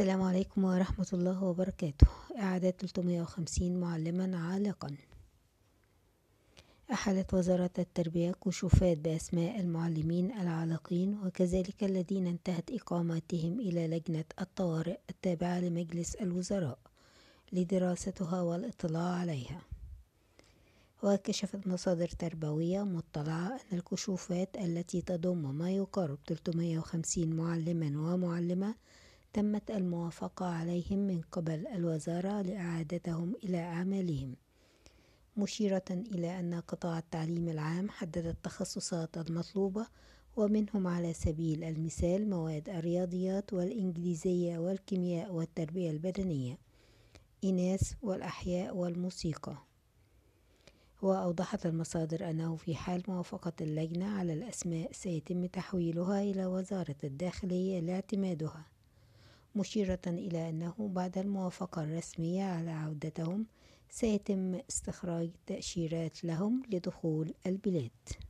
السلام عليكم ورحمة الله وبركاته إعداد 350 معلما عالقا أحلت وزارة التربية كشوفات بأسماء المعلمين العالقين وكذلك الذين انتهت إقامتهم إلى لجنة الطوارئ التابعة لمجلس الوزراء لدراستها والاطلاع عليها وكشفت مصادر تربوية مطلعة أن الكشوفات التي تضم ما يقارب 350 معلما ومعلمة تمت الموافقة عليهم من قبل الوزارة لإعادتهم إلى أعمالهم مشيرة إلى أن قطاع التعليم العام حدد التخصصات المطلوبة ومنهم على سبيل المثال مواد الرياضيات والإنجليزية والكيمياء والتربية البدنية إناث والأحياء والموسيقى وأوضحت المصادر أنه في حال موافقة اللجنة على الأسماء سيتم تحويلها إلى وزارة الداخلية لاعتمادها مشيرة إلى أنه بعد الموافقة الرسمية على عودتهم سيتم استخراج تأشيرات لهم لدخول البلاد